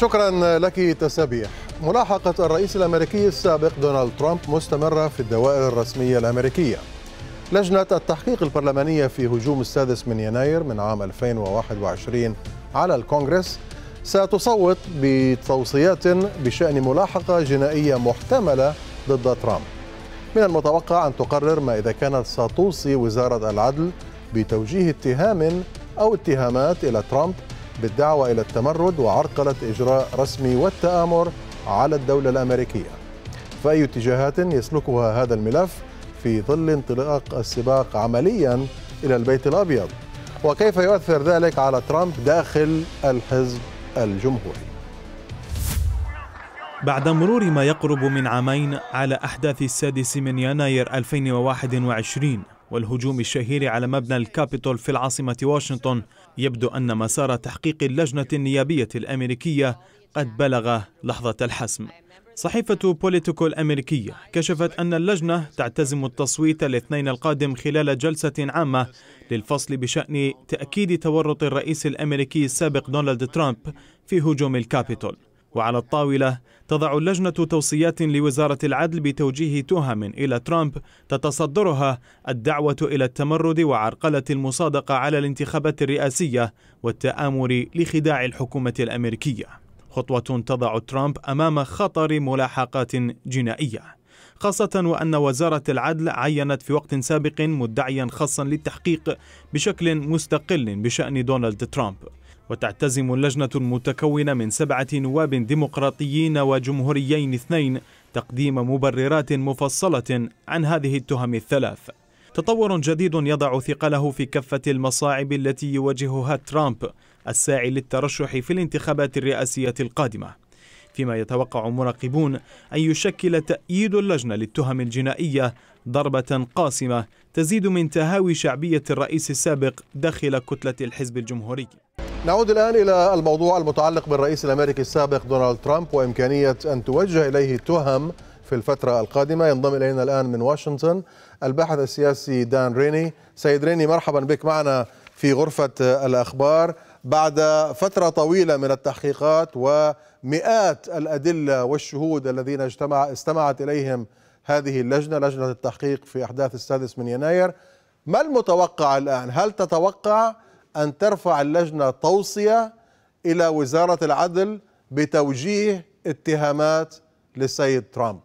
شكرا لك تسابيح ملاحقة الرئيس الأمريكي السابق دونالد ترامب مستمرة في الدوائر الرسمية الأمريكية لجنة التحقيق البرلمانية في هجوم السادس من يناير من عام 2021 على الكونغرس ستصوت بتوصيات بشأن ملاحقة جنائية محتملة ضد ترامب من المتوقع أن تقرر ما إذا كانت ستوصي وزارة العدل بتوجيه اتهام أو اتهامات إلى ترامب بالدعوة إلى التمرد وعرقلة إجراء رسمي والتآمر على الدولة الأمريكية فأي اتجاهات يسلكها هذا الملف في ظل انطلاق السباق عمليا إلى البيت الأبيض وكيف يؤثر ذلك على ترامب داخل الحزب الجمهوري بعد مرور ما يقرب من عامين على أحداث السادس من يناير 2021 والهجوم الشهير على مبنى الكابيتول في العاصمة واشنطن يبدو أن مسار تحقيق اللجنة النيابية الأمريكية قد بلغ لحظة الحسم صحيفة بوليتيكو الأمريكية كشفت أن اللجنة تعتزم التصويت الاثنين القادم خلال جلسة عامة للفصل بشأن تأكيد تورط الرئيس الأمريكي السابق دونالد ترامب في هجوم الكابيتول وعلى الطاولة تضع اللجنة توصيات لوزارة العدل بتوجيه تهم إلى ترامب تتصدرها الدعوة إلى التمرد وعرقلة المصادقة على الانتخابات الرئاسية والتآمر لخداع الحكومة الأمريكية خطوة تضع ترامب أمام خطر ملاحقات جنائية خاصة وأن وزارة العدل عينت في وقت سابق مدعيا خاصا للتحقيق بشكل مستقل بشأن دونالد ترامب وتعتزم اللجنة المتكونة من سبعة نواب ديمقراطيين وجمهوريين اثنين تقديم مبررات مفصلة عن هذه التهم الثلاث تطور جديد يضع ثقله في كفة المصاعب التي يواجهها ترامب الساعي للترشح في الانتخابات الرئاسية القادمة فيما يتوقع مراقبون أن يشكل تأييد اللجنة للتهم الجنائية ضربة قاسمة تزيد من تهاوي شعبية الرئيس السابق داخل كتلة الحزب الجمهوري نعود الآن إلى الموضوع المتعلق بالرئيس الأمريكي السابق دونالد ترامب وإمكانية أن توجه إليه تهم في الفترة القادمة ينضم إلينا الآن من واشنطن الباحث السياسي دان ريني سيد ريني مرحبا بك معنا في غرفة الأخبار بعد فترة طويلة من التحقيقات ومئات الأدلة والشهود الذين اجتمع استمعت إليهم هذه اللجنة لجنة التحقيق في أحداث السادس من يناير ما المتوقع الآن هل تتوقع أن ترفع اللجنة توصية إلى وزارة العدل بتوجيه اتهامات للسيد ترامب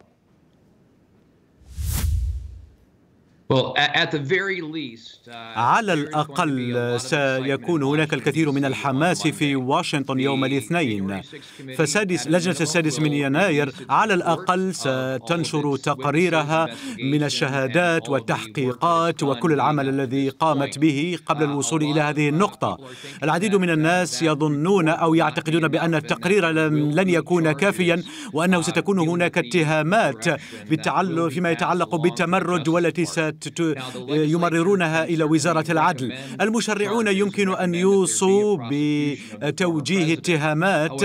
Uh, على الأقل سيكون هناك الكثير من الحماس في واشنطن يوم الاثنين فسادس لجنة السادس من يناير على الأقل ستنشر تقريرها من الشهادات والتحقيقات وكل العمل الذي قامت به قبل uh, الوصول إلى هذه uh, النقطة العديد من الناس يظنون أو يعتقدون بأن التقرير لن يكون كافيا وأنه ستكون هناك اتهامات بالتعلق فيما يتعلق بالتمرد والتي ست يمررونها إلى وزارة العدل المشرعون يمكن أن يوصوا بتوجيه اتهامات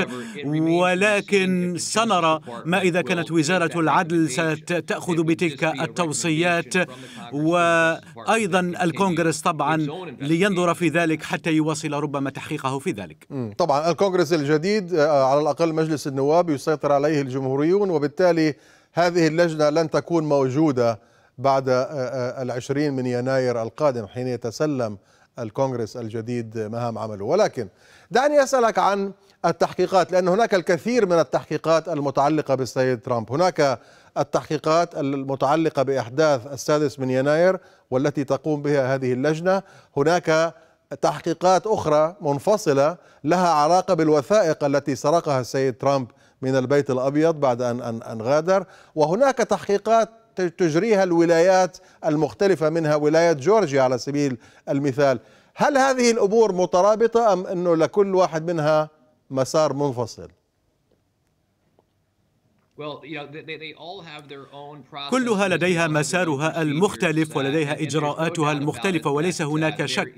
ولكن سنرى ما إذا كانت وزارة العدل ستأخذ بتلك التوصيات وأيضا الكونغرس طبعا لينظر في ذلك حتى يواصل ربما تحقيقه في ذلك طبعا الكونغرس الجديد آه، على الأقل مجلس النواب يسيطر عليه الجمهوريون وبالتالي هذه اللجنة لن تكون موجودة بعد آه، آه، العشرين من يناير القادم حين يتسلم الكونغرس الجديد مهام عمله ولكن دعني أسألك عن التحقيقات لأن هناك الكثير من التحقيقات المتعلقة بالسيد ترامب هناك التحقيقات المتعلقة بإحداث السادس من يناير والتي تقوم بها هذه اللجنة هناك تحقيقات أخرى منفصلة لها علاقة بالوثائق التي سرقها السيد ترامب من البيت الأبيض بعد أن أن غادر وهناك تحقيقات تجريها الولايات المختلفة منها ولاية جورجيا على سبيل المثال هل هذه الأمور مترابطة أم أنه لكل واحد منها مسار منفصل؟ كلها لديها مسارها المختلف uh, ولديها اجراءاتها المختلفه وليس uh, هناك شك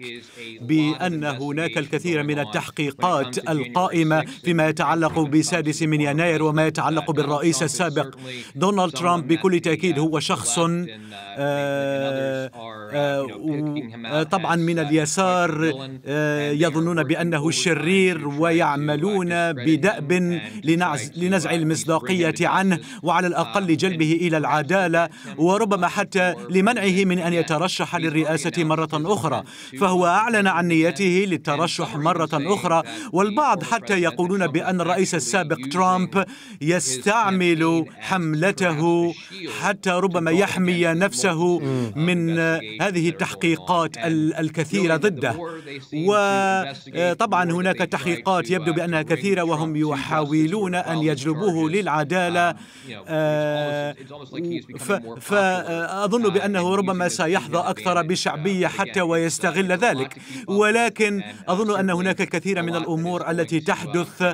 بان هناك الكثير من التحقيقات القائمه فيما يتعلق بسادس من يناير وما يتعلق uh, بالرئيس السابق دونالد ترامب بكل تاكيد هو شخص آه، آه، طبعا من اليسار آه، يظنون بانه شرير ويعملون بدأب لنزع المصداقيه عنه وعلى الأقل آه، جلبه يعني إلى العدالة وربما حتى لمنعه من أن يترشح للرئاسة مرة أخرى فهو أعلن عن نيته للترشح مرة أخرى والبعض حتى يقولون بأن الرئيس السابق ترامب يستعمل حملته حتى ربما يحمي نفسه من هذه التحقيقات الكثيرة ضده وطبعا هناك تحقيقات يبدو uh, بأنها كثيرة وهم يحاولون أن يجلبوه uh, للعدالة الى آه، فأظن آه، uh, بأنه ربما سيحظى أكثر uh, بشعبية حتى ويستغل ذلك ولكن أظن أن هناك الكثير من الأمور التي uh, تحدث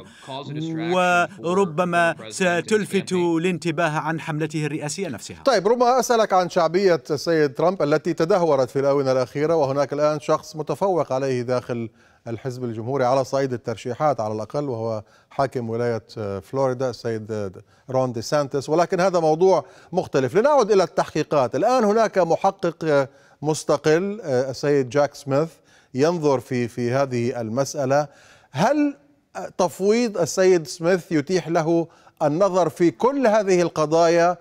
وربما ستلفت الانتباه عن حملته الرئاسية نفسها طيب ربما أسألك عن شعبية السيد ترامب التي تدهورت في الآونة الأخيرة وهناك الآن شخص متفوق عليه داخل الحزب الجمهوري على صعيد الترشيحات على الأقل وهو حاكم ولاية آه، فلوريدا السيد آه، رون دي سانتس ولكن هذا موضوع مختلف لنعود إلى التحقيقات الآن هناك محقق آه، مستقل السيد جاك سميث ينظر في في هذه المسألة هل تفويض السيد سميث يتيح له النظر في كل هذه القضايا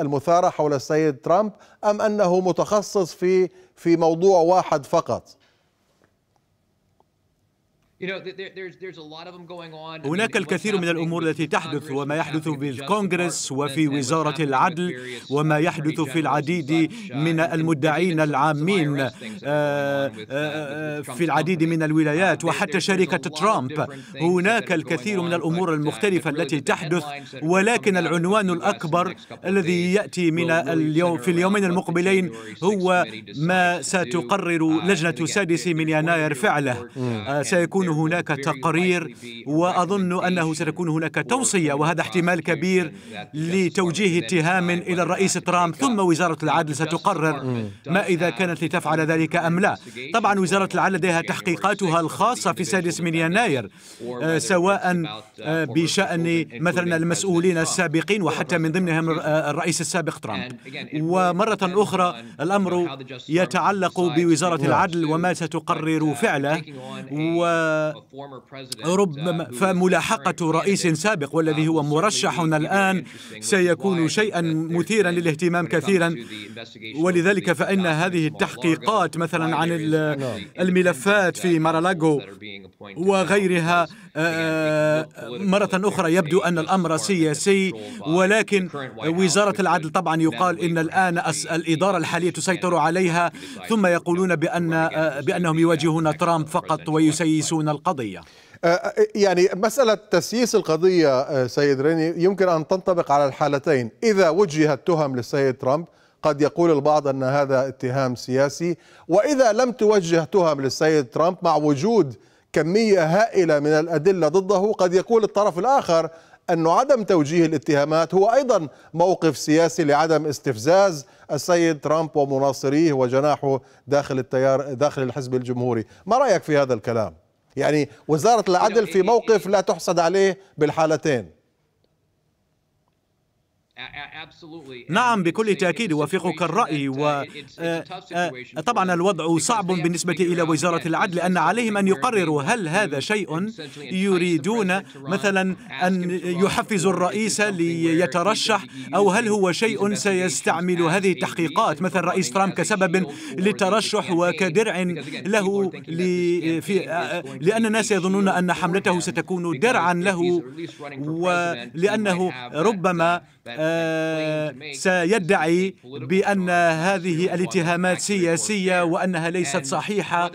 المثارة حول السيد ترامب أم أنه متخصص في في موضوع واحد فقط؟ هناك الكثير من الأمور التي تحدث وما يحدث في الكونغرس وفي وزارة العدل وما uh, يحدث في العديد uh, uh, من المدعين العامين آه، آه، في العديد من الولايات um, وحتى شركة ترامب هناك الكثير من الأمور المختلفة التي تحدث ولكن العنوان الأكبر الذي يأتي من اليوم في اليومين المقبلين هو ما ستقرر لجنة سادس من يناير فعله سيكون سيكون هناك تقرير وأظن أنه ستكون هناك توصية وهذا احتمال كبير لتوجيه اتهام إلى الرئيس ترامب ثم وزارة العدل ستقرر ما إذا كانت لتفعل ذلك أم لا طبعا وزارة العدل لديها تحقيقاتها الخاصة في السادس من يناير آه، سواء آه، بشأن مثلا المسؤولين السابقين وحتى من ضمنهم آه، الرئيس السابق ترامب ومرة أخرى الأمر يتعلق بوزارة العدل وما ستقرر فعله و Uh, فملاحقة رئيس سابق والذي هو مرشح الآن سيكون شيئا مثيرا للاهتمام كثيرا ولذلك فإن هذه التحقيقات مثلا عن الملفات في مارالاغو وغيرها آه، آه، مرة أخرى يبدو أن الأمر سياسي ولكن وزارة العدل طبعا يقال إن الآن الإدارة الحالية تسيطر عليها ثم يقولون بأن بأنهم يواجهون ترامب فقط ويسيسون القضية آه، يعني مسألة تسييس القضية سيد ريني يمكن أن تنطبق على الحالتين إذا وجهت تهم للسيد ترامب قد يقول البعض أن هذا اتهام سياسي وإذا لم توجه تهم للسيد ترامب مع وجود كمية هائلة من الأدلة ضده قد يقول الطرف الآخر أن عدم توجيه الاتهامات هو أيضا موقف سياسي لعدم استفزاز السيد ترامب ومناصريه وجناحه داخل التيار داخل الحزب الجمهوري ما رأيك في هذا الكلام؟ يعني وزارة العدل في موقف لا تحسد عليه بالحالتين نعم بكل تأكيد وافقك الرأي وطبعا uh, آه، آه، الوضع صعب بالنسبة إلى وزارة العدل لأن عليهم أن يقرروا هل هذا شيء يريدون مثلا أن يحفزوا الرئيس ليترشح e أو هل هو شيء سيستعمل هذه التحقيقات مثلا رئيس ترامب كسبب e للترشح e وكدرع له في لأن الناس يظنون أن حملته ستكون درعا له ولأنه ربما آه، سيدعي بأن هذه الاتهامات سياسية وأنها ليست صحيحة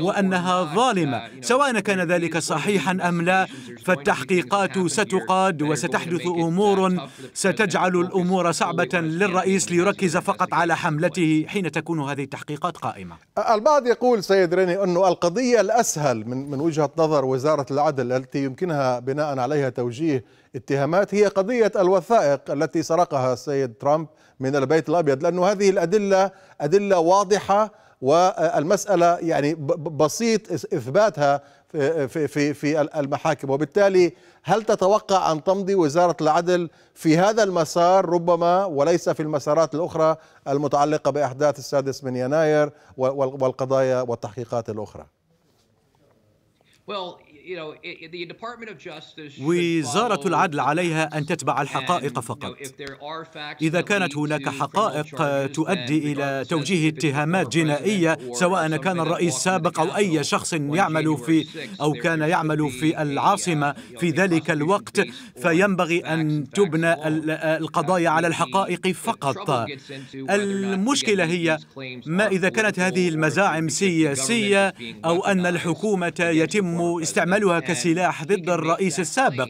وأنها uh, ظالمة سواء كان ذلك صحيحا أم لا فالتحقيقات ستقاد وستحدث uh, أمور ستجعل الأمور صعبة للرئيس ليركز فقط على حملته حين تكون هذه التحقيقات قائمة البعض يقول سيد ريني أنه القضية الأسهل من وجهة نظر وزارة العدل التي يمكنها بناء عليها توجيه اتهامات هي قضية الوثائق التي سرقها السيد ترامب من البيت الأبيض لأن هذه الأدلة أدلة واضحة والمسألة يعني بسيط إثباتها في في في المحاكم وبالتالي هل تتوقع أن تمضي وزارة العدل في هذا المسار ربما وليس في المسارات الأخرى المتعلقة بأحداث السادس من يناير والقضايا والتحقيقات الأخرى؟ Well, وزارة العدل عليها أن تتبع الحقائق فقط إذا كانت هناك حقائق تؤدي إلى توجيه اتهامات جنائية سواء كان الرئيس سابق أو أي شخص يعمل في أو كان يعمل في العاصمة في ذلك الوقت فينبغي أن تبنى القضايا على الحقائق فقط المشكلة هي ما إذا كانت هذه المزاعم سياسية أو أن الحكومة يتم استعمال يستعملها كسلاح ضد الرئيس السابق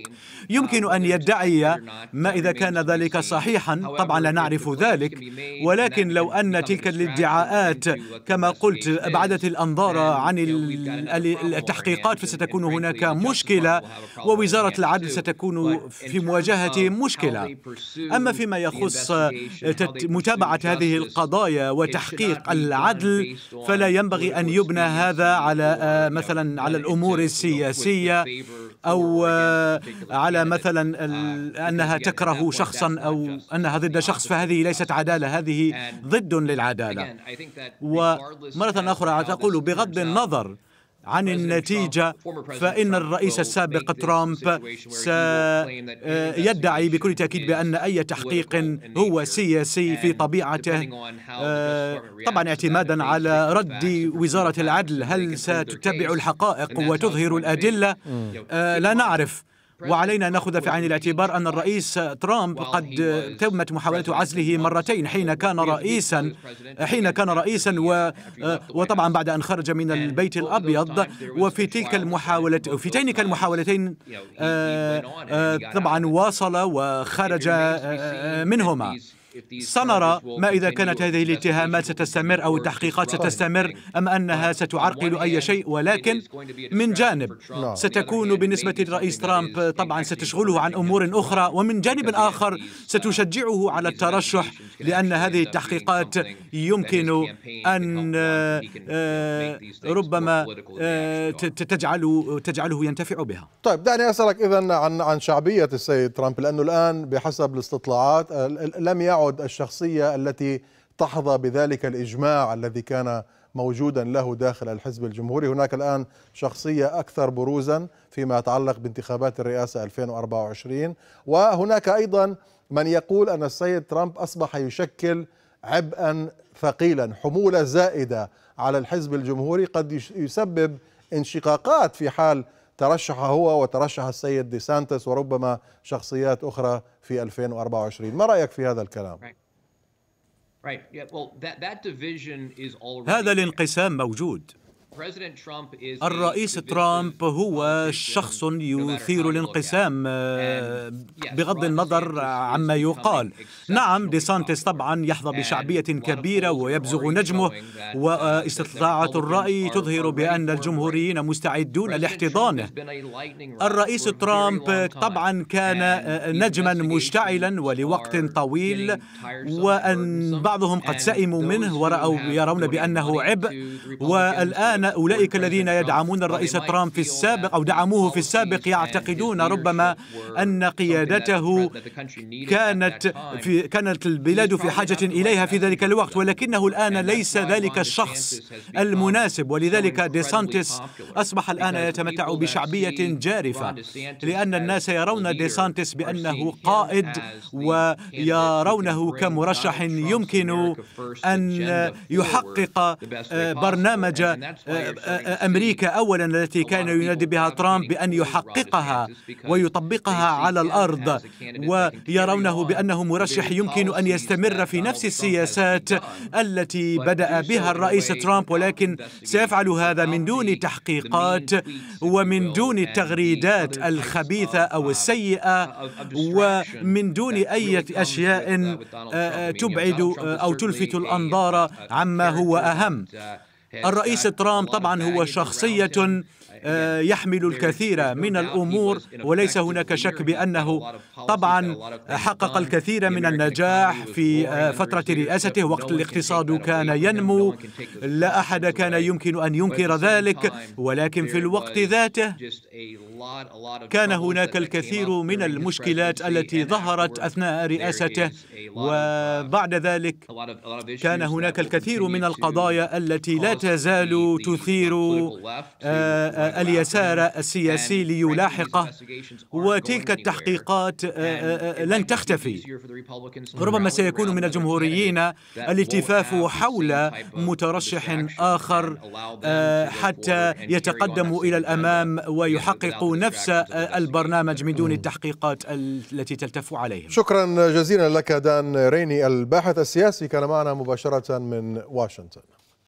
يمكن uh, أن يدعي ما إذا كان ذلك صحيحا طبعا لا نعرف ذلك ولكن لو أن تلك الادعاءات كما قلت أبعدت الأنظار عن التحقيقات فستكون هناك مشكلة ووزارة العدل ستكون في مواجهة مشكلة أما فيما يخص متابعة هذه القضايا وتحقيق العدل فلا ينبغي أن يبنى هذا على آه، مثلا على الأمور السياسية سياسية أو آه، على مثلا uh, أنها تكره شخصا أو أنها ضد شخص فهذه ليست عدالة هذه ضد للعدالة ومرة أخرى أقول بغض النظر عن النتيجة فإن الرئيس السابق ترامب سيدعي بكل تأكيد بأن أي تحقيق هو سياسي في طبيعته آه، طبعا اعتمادا على رد وزارة العدل هل ستتبع الحقائق وتظهر الأدلة آه، لا نعرف وعلينا أن نأخذ في عين الاعتبار أن الرئيس ترامب قد تمت محاولة عزله مرتين حين كان رئيسا حين كان رئيسا و وطبعا بعد أن خرج من البيت الأبيض وفي تلك المحاولة في تلك المحاولتين آه، طبعا واصل وخرج آه، آه، منهما سنرى ما إذا كانت هذه الاتهامات ستستمر أو التحقيقات ستستمر أم أنها ستعرقل أي شيء ولكن من جانب ستكون بالنسبة للرئيس ترامب طبعا ستشغله عن أمور أخرى ومن جانب آخر ستشجعه على الترشح لأن هذه التحقيقات يمكن أن ربما آه، تجعل تجعله ينتفع بها طيب دعني أسألك إذا عن عن شعبية السيد ترامب لأنه الآن بحسب الاستطلاعات آه، لم يعد تعد الشخصية التي تحظى بذلك الإجماع الذي كان موجودا له داخل الحزب الجمهوري هناك الآن شخصية أكثر بروزا فيما يتعلق بانتخابات الرئاسة 2024 وهناك أيضا من يقول أن السيد ترامب أصبح يشكل عبئا ثقيلا حمولة زائدة على الحزب الجمهوري قد يسبب انشقاقات في حال ترشح هو وترشح السيد دي سانتس وربما شخصيات أخرى في 2024 ما رأيك في هذا الكلام؟ هذا الانقسام موجود الرئيس ترامب هو شخص يثير الانقسام آه، بغض النظر عما يقال نعم ديسانتس طبعا يحظى بشعبية كبيرة ويبزغ نجمه واستطلاعة آه، uh, الرأي تظهر بأن الجمهوريين مستعدون لاحتضانه الرئيس ترامب طبعا كان آه، نجما مشتعلا ولوقت طويل وأن بعضهم قد سئموا منه ورأوا يرون بأنه عبء والآن كان أولئك الذين يدعمون الرئيس ترامب في السابق أو دعموه في السابق يعتقدون ربما أن قيادته كانت في كانت البلاد في حاجة إليها في ذلك الوقت ولكنه الآن ليس ذلك الشخص المناسب ولذلك ديسانتس أصبح الآن يتمتع بشعبية جارفة لأن الناس يرون ديسانتس بأنه قائد ويرونه كمرشح يمكن أن يحقق آه، برنامج آه، أمريكا أولا التي كان ينادي بها ترامب بأن يحققها ويطبقها على الأرض ويرونه بأنه مرشح يمكن أن يستمر في نفس السياسات التي بدأ بها الرئيس ترامب ولكن سيفعل هذا من دون تحقيقات ومن دون التغريدات الخبيثة أو السيئة ومن دون أي أشياء آه، آه، تبعد آه، أو تلفت الأنظار عما هو أهم الرئيس ترامب طبعا هو شخصية يحمل الكثير من الأمور وليس هناك شك بأنه طبعا حقق الكثير من النجاح في فترة رئاسته وقت الاقتصاد كان ينمو لا أحد كان يمكن أن ينكر ذلك ولكن في الوقت ذاته كان هناك الكثير من المشكلات التي ظهرت أثناء رئاسته وبعد ذلك كان هناك الكثير من القضايا التي لا تزال تثير آه، آه، اليسار السياسي ليلاحقه وتلك التحقيقات آه، لن تختفي ربما سيكون من الجمهوريين الالتفاف حول مترشح آخر حتى يتقدم إلى الأمام ويحقق نفس البرنامج من دون التحقيقات التي تلتف عليهم شكرا جزيلا لك دان ريني الباحث السياسي كان معنا مباشرة من واشنطن